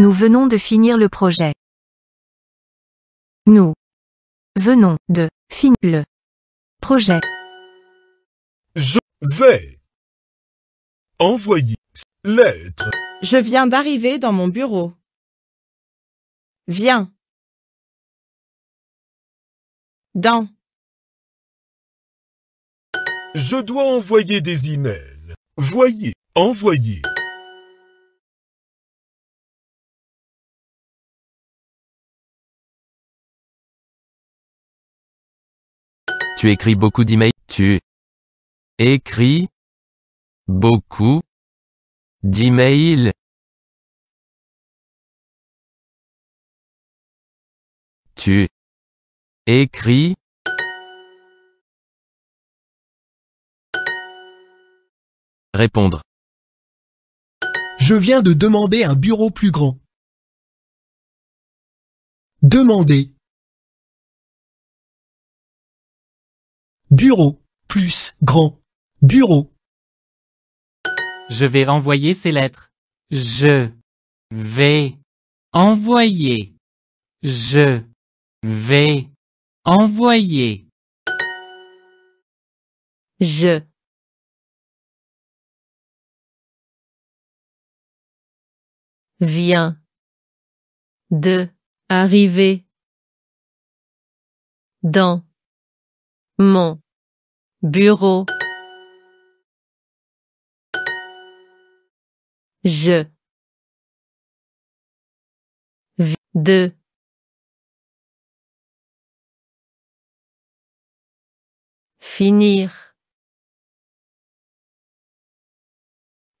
Nous venons de finir le projet. Nous venons de finir le projet. Je vais envoyer lettre. Je viens d'arriver dans mon bureau. Viens. Dans. Je dois envoyer des emails. Voyez, envoyer. Tu écris beaucoup d'emails. Tu écris beaucoup d'emails. Tu écris Répondre. Je viens de demander un bureau plus grand. Demander. Bureau. Plus. Grand. Bureau. Je vais renvoyer ces lettres. Je vais envoyer. Je vais envoyer. Je viens de arriver dans mon bureau. Je. De. Finir.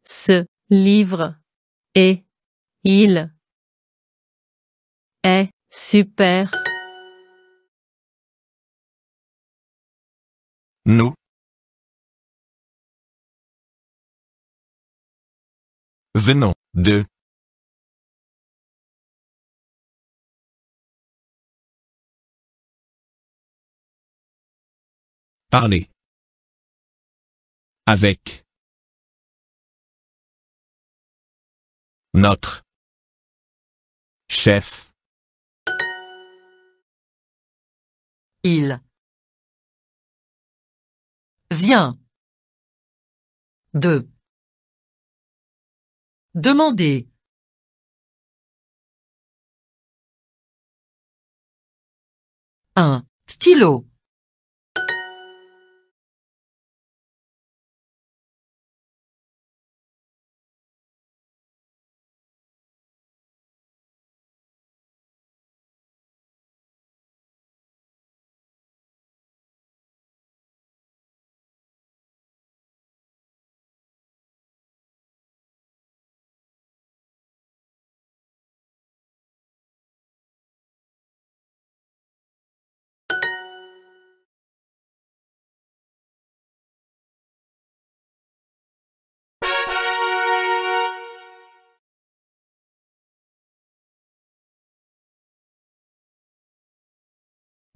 Ce livre. Et. Il. Est super. nous venons de parler avec notre chef il Viens. 2. Demander. Un. Stylo.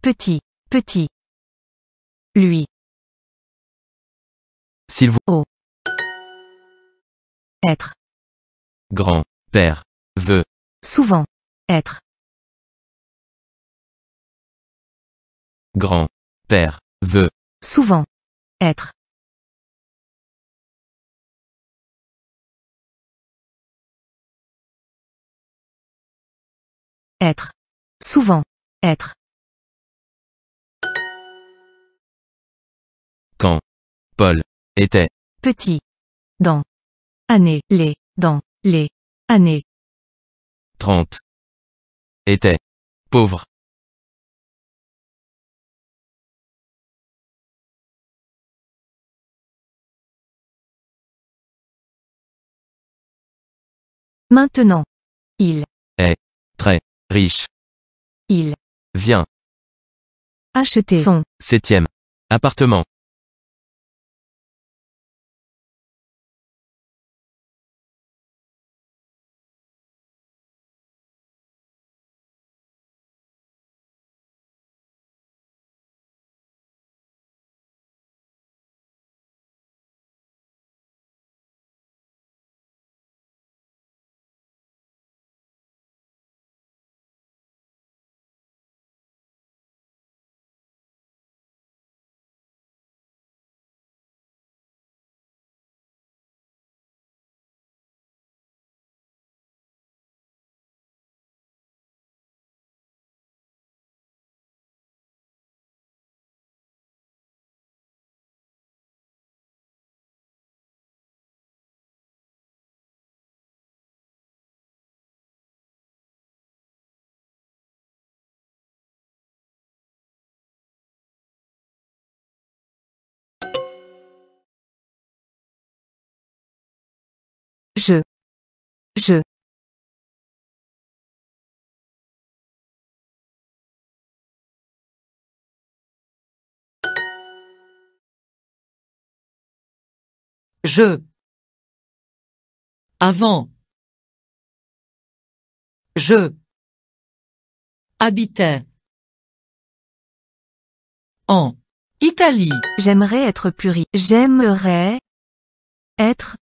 Petit, petit. Lui. S'il vous oh. Être. Grand. Père. Veut. Souvent. Être. Grand. Père. Veut. Souvent. Être. Être. Souvent. Être. Paul était petit dans année les dans les années 30 était pauvre. Maintenant, il est très riche. Il vient acheter son septième appartement. Je. Je. Je. Avant. Je. Habitais En. Italie. J'aimerais être puri. J'aimerais être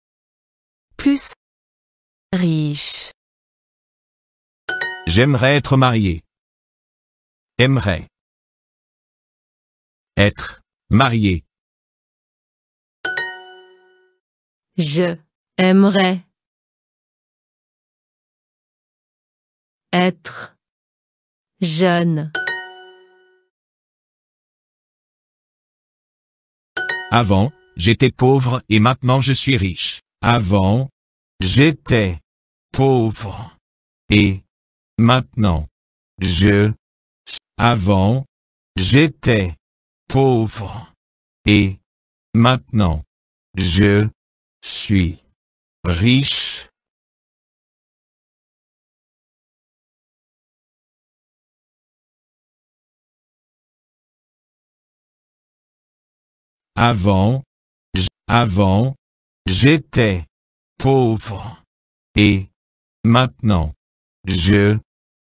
plus riche. J'aimerais être marié. Aimerais. Être marié. Je aimerais être jeune. Avant, j'étais pauvre et maintenant je suis riche. Avant, j'étais pauvre. Et maintenant, je. Avant, j'étais pauvre. Et maintenant, je suis riche. Avant, avant, J'étais pauvre. Et maintenant, je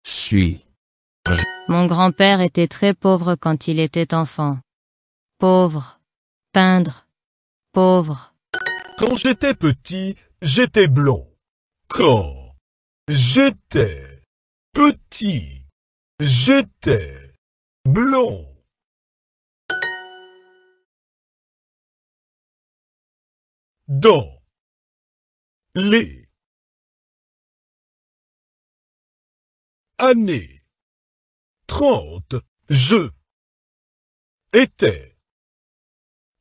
suis. Mon grand-père était très pauvre quand il était enfant. Pauvre. Peindre. Pauvre. Quand j'étais petit, j'étais blond. Quand j'étais petit, j'étais blond. dans les années 30, je étais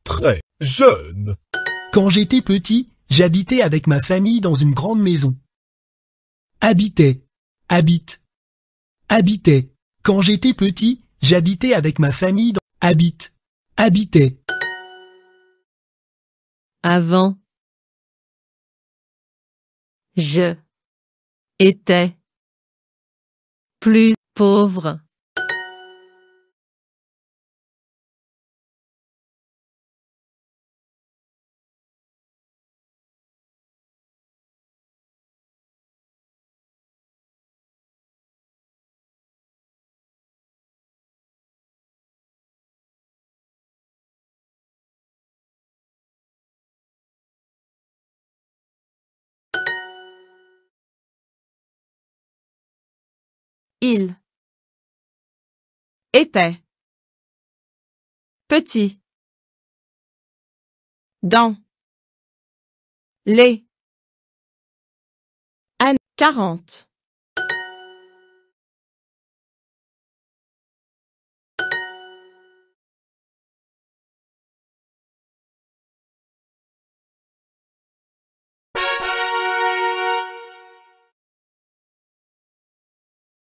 très jeune. Quand j'étais petit, j'habitais avec ma famille dans une grande maison. Habitait, habite, habitait. Quand j'étais petit, j'habitais avec ma famille dans habite, habitait avant je étais plus pauvre Il était petit dans les années 40